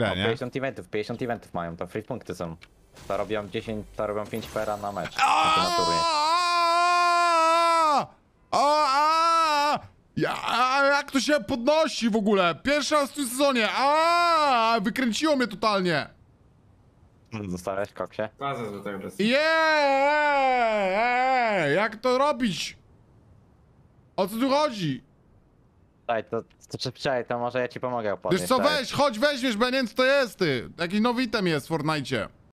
grę, no, nie? 50 eventów, 50 eventów mają, to free punkty są. To robią 10, to robią 5 pera na mecz. Na turniej. a, ja, a, jak to się podnosi w ogóle? Pierwszy raz w tym sezonie. A, wykręciło mnie totalnie. Zostałeś koksie? Yeah! Jak to robić? O co tu chodzi? Czekaj, to, to, to, to może ja ci pomogę podnieść. Wiesz co, weź, chodź, weźmiesz, bo co to jest, ty. nowitym nowy jest w Fortnite.